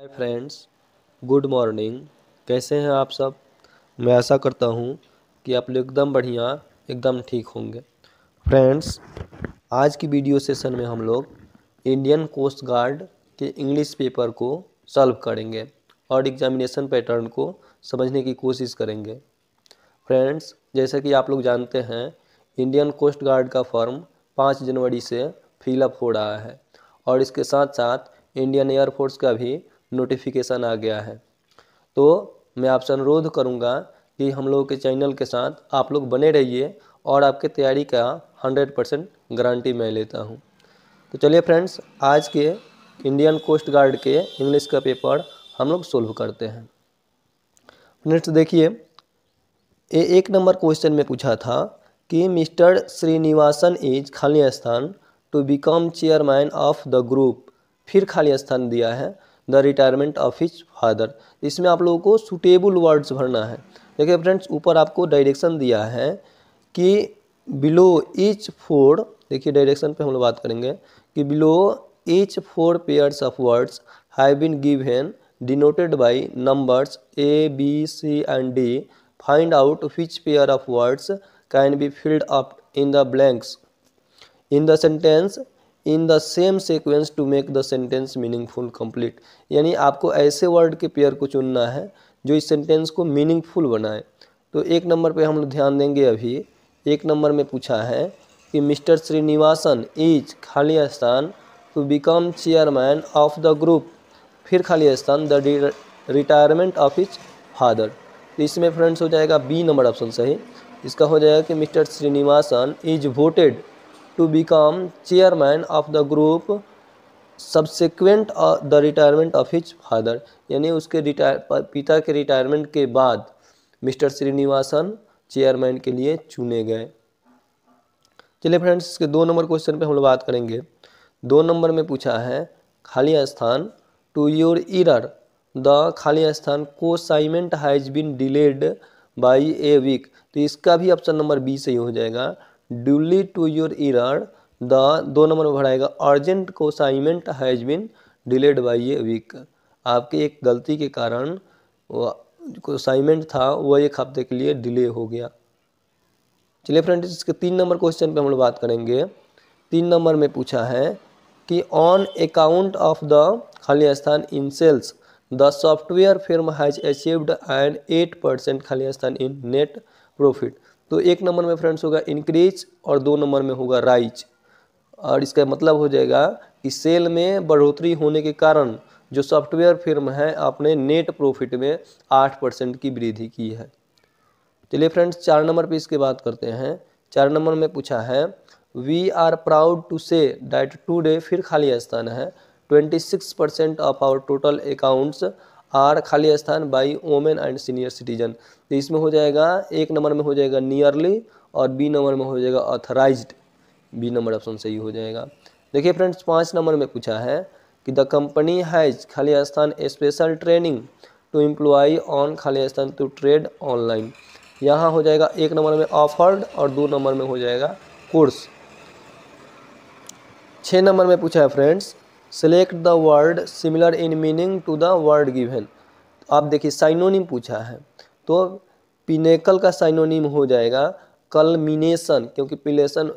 hi friends good morning कैसे हैं आप सब मैं ऐसा करता हूँ कि आप लोग एकदम बढ़िया एकदम ठीक होंगे फ्रेंड्स आज की वीडियो सेशन में हम लोग इंडियन कोस्ट गार्ड के इंग्लिश पेपर को सॉल्व करेंगे और एग्जामिनेशन पैटर्न को समझने की कोशिश करेंगे फ्रेंड्स जैसा कि आप लोग जानते हैं इंडियन कोस्ट गार्ड का फॉर्म पाँच जनवरी से फिलअप हो रहा है और इसके साथ साथ इंडियन एयरफोर्स का भी नोटिफिकेशन आ गया है तो मैं आपसे अनुरोध करूँगा कि हम लोगों के चैनल के साथ आप लोग बने रहिए और आपके तैयारी का हंड्रेड परसेंट गारंटी मैं लेता हूँ तो चलिए फ्रेंड्स आज के इंडियन कोस्ट गार्ड के इंग्लिश का पेपर हम लोग सोल्व करते हैं फ्रेंड्स देखिए ये एक नंबर क्वेश्चन में पूछा था कि मिस्टर श्रीनिवासन इज खाली स्थान to become chairman of the group फिर खाली स्थान दिया है the retirement of his father इसमें आप लोगों को सुटेबल वर्ड्स भरना है देखिए फ्रेंड्स ऊपर आपको डायरेक्शन दिया है कि बिलो ईच फोर देखिए डायरेक्शन पे हम लोग बात करेंगे कि below each four pairs of words have been given denoted by numbers A B C and D find out which pair of words can be filled up in the blanks in the sentence in the same sequence to make the sentence meaningful complete यानी आपको ऐसे word के pair को चुनना है जो इस sentence को मीनिंगफुल बनाए तो एक नंबर पे हम लोग ध्यान देंगे अभी एक नंबर में पूछा है कि मिस्टर श्रीनिवासन इज खाली स्थान to become chairman of the group फिर खाली स्थान the retirement of his father तो इसमें फ्रेंड्स हो जाएगा बी नंबर ऑप्शन सही इसका हो जाएगा कि mister Srinivasan is voted to become chairman of the group subsequent the retirement of his father यानी उसके रिटायर पिता के रिटायरमेंट के बाद मिस्टर श्रीनिवासन चेयरमैन के लिए चुने गए चलिए फ्रेंड्स इसके दो नंबर क्वेश्चन पे हम लोग बात करेंगे दो नंबर में पूछा है खाली स्थान टू योर ईरर द खाली स्थान को assignment has been delayed by a week तो इसका भी ऑप्शन नंबर बी सही हो जाएगा duly to your error the दो नंबर में भराएगा अर्जेंट को assignment has been delayed by a week आपके एक गलती के कारण जो असाइनमेंट था वह एक हफ्ते के लिए डिले हो गया चलिए फ्रेंड इसके तीन नंबर क्वेश्चन पे हम लोग बात करेंगे तीन नंबर में पूछा है कि ऑन अकाउंट ऑफ द खाली स्थान in sales the software firm has achieved and eight percent खाली स्थान इन नेट प्रॉफिट तो एक नंबर में फ्रेंड्स होगा इंक्रीज और दो नंबर में होगा राइज और इसका मतलब हो जाएगा कि सेल में बढ़ोतरी होने के कारण जो सॉफ्टवेयर फिर्म है आपने नेट प्रॉफिट में आठ परसेंट की वृद्धि की है चलिए फ्रेंड्स चार नंबर पे इसके बात करते हैं चार नंबर में पूछा है we are proud to say that today फिर खाली स्थान है twenty six percent of our total accounts are खाली स्थान by women and senior citizen तो इसमें हो जाएगा एक नंबर में हो जाएगा नियरली और बी नंबर में हो जाएगा ऑथराइज बी नंबर ऑप्शन सही हो जाएगा देखिए फ्रेंड्स पाँच नंबर में पूछा है कि द कंपनी हैज खाली स्थान special training to employ on खाली स्थान टू ट्रेड ऑनलाइन यहाँ हो जाएगा एक नंबर में ऑफर्ड और दो नंबर में हो जाएगा कोर्स छः नंबर में पूछा है friends select the word similar in meaning to the word given आप देखिए साइनोनिम पूछा है तो पिनेकल का साइनोनिम हो जाएगा कलमिनेशन क्योंकि पिलेसन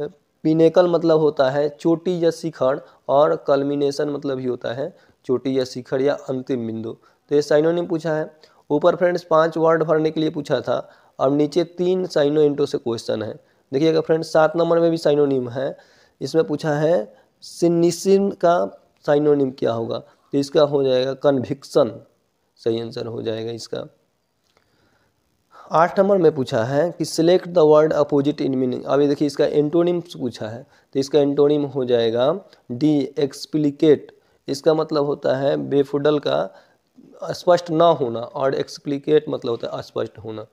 पिनेकल मतलब होता है चोटी या शिखर और कलमिनेशन मतलब ही होता है चोटी या शिखर या अंतिम बिंदु तो ये साइनोनिम पूछा है ऊपर फ्रेंड्स पांच वर्ड भरने के लिए पूछा था और नीचे तीन साइनो इंटो से क्वेश्चन है देखिएगा फ्रेंड्स सात नंबर में भी साइनोनिम है इसमें पूछा है सिनिसिन का साइनोनिम क्या होगा तो इसका हो जाएगा कन्विक्सन सही आंसर हो जाएगा इसका आठ नंबर में पूछा है कि select the word opposite in meaning अभी देखिए इसका एंटोनिम पूछा है तो इसका एंटोनिम हो जाएगा डी एक्सप्लिकेट इसका मतलब होता है बेफुडल का स्पष्ट ना होना और एक्सप्लिकेट मतलब होता है स्पष्ट होना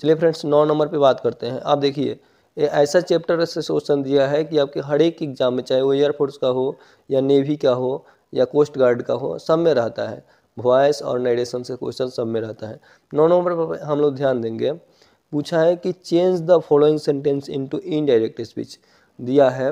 चलिए फ्रेंड्स नौ नंबर पे बात करते हैं आप देखिए ऐसा चैप्टर से क्वेश्चन दिया है कि आपके हर एक एग्जाम में चाहे वो एयरफोर्स का हो या नेवी का हो या कोस्ट गार्ड का हो सब में रहता है वॉयस और नरेशन से क्वेश्चन सब में रहता है नौ नंबर पर हम लोग ध्यान देंगे पूछा है कि change the following sentence into indirect speech दिया है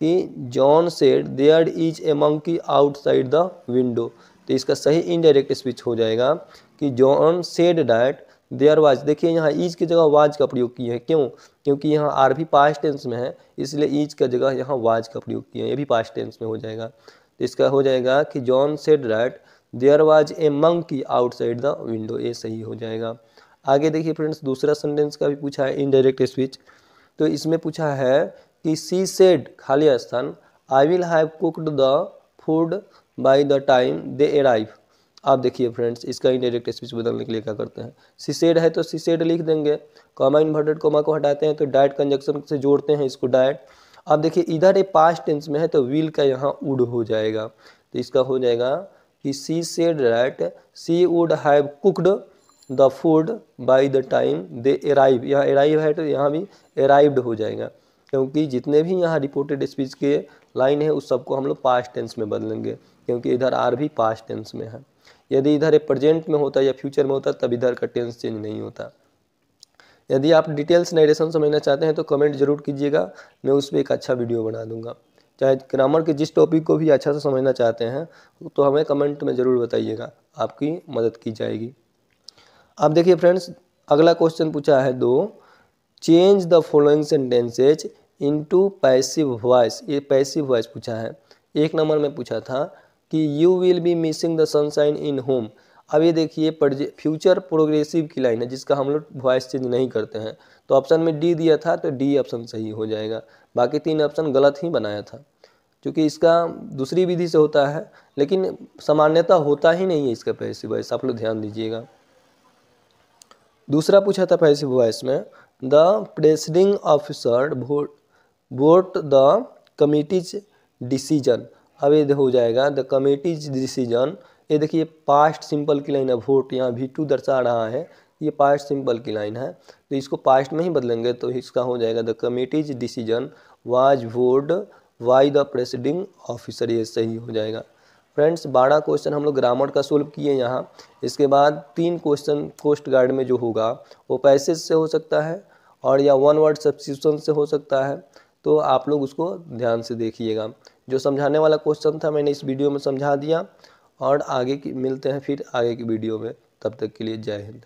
कि John said there is a monkey outside the window तो इसका सही इनडायरेक्ट स्पीच हो जाएगा कि John said that there was देखिए यहाँ इज की जगह वाज का प्रयोग किया है क्यों क्योंकि यहाँ आर भी पास्ट टेंस में है इसलिए ईच का जगह यहाँ वाज का प्रयोग किया ये भी पास्ट टेंस में हो जाएगा तो इसका हो जाएगा कि John said right there was a monkey outside the window ये सही हो जाएगा आगे देखिए फ्रेंड्स दूसरा सेंटेंस का भी पूछा है इनडायरेक्ट स्पीच तो इसमें पूछा है कि सी सेड खाली स्थान I will have cooked the food by the time they arrive आप देखिए फ्रेंड्स इसका इनडायरेक्ट स्पीच बदलने के लिए क्या करते हैं सीसेड है तो सीसेड लिख देंगे कॉमा इन्वर्टेड कॉमा को हटाते हैं तो डायट कंजक्शन से जोड़ते हैं इसको डायट आप देखिए इधर ये पास्ट टेंस में है तो व्हील का यहाँ वुड हो जाएगा तो इसका हो जाएगा कि she said right she would have cooked the food by the time they arrive यहाँ अराइव है तो यहाँ भी अराइव्ड हो जाएगा क्योंकि जितने भी यहाँ रिपोर्टेड स्पीच के लाइन है उस सबको हम लोग पास्ट टेंस में बदलेंगे क्योंकि इधर आर भी पास्ट टेंस में है यदि इधर प्रेजेंट में होता या फ्यूचर में होता तब इधर का टेंस चेंज नहीं होता यदि आप डिटेल्स नरेशन समझना चाहते हैं तो कमेंट जरूर कीजिएगा मैं उस पर एक अच्छा वीडियो बना दूंगा चाहे ग्रामर के जिस टॉपिक को भी अच्छा से समझना चाहते हैं तो हमें कमेंट में ज़रूर बताइएगा आपकी मदद की जाएगी आप देखिए फ्रेंड्स अगला क्वेश्चन पूछा है दो change the following sentences into passive voice ये पैसिव वॉइस पूछा है एक नंबर में पूछा था कि you will be missing the sunshine in home अब ये देखिए फ्यूचर प्रोग्रेसिव की लाइन है जिसका हम लोग वॉइस चेंज नहीं करते हैं तो ऑप्शन में डी दिया था तो डी ऑप्शन सही हो जाएगा बाकी तीन ऑप्शन गलत ही बनाया था क्योंकि इसका दूसरी विधि से होता है लेकिन सामान्यता होता ही नहीं है इसका पैसिव वॉइस आप लोग ध्यान दीजिएगा दूसरा पूछा था पैसिव वॉइस में the presiding officer vote vote the committee's decision अब ये हो जाएगा द कमेटीज डिसीजन ये देखिए पास्ट सिंपल की लाइन है वोट यहाँ भी टू दर्शा रहा है ये पास्ट सिंपल की लाइन है तो इसको पास्ट में ही बदलेंगे तो इसका हो जाएगा the committee's decision was voted by the presiding officer ये सही हो जाएगा फ्रेंड्स बारह क्वेश्चन हम लोग ग्रामर का सोल्व किए यहाँ इसके बाद तीन क्वेश्चन कोस्ट गार्ड में जो होगा वो पैसेज से हो सकता है और या वन वर्ड सब्सिट्यूशन से हो सकता है तो आप लोग उसको ध्यान से देखिएगा जो समझाने वाला क्वेश्चन था मैंने इस वीडियो में समझा दिया और आगे की मिलते हैं फिर आगे की वीडियो में तब तक के लिए जय हिंद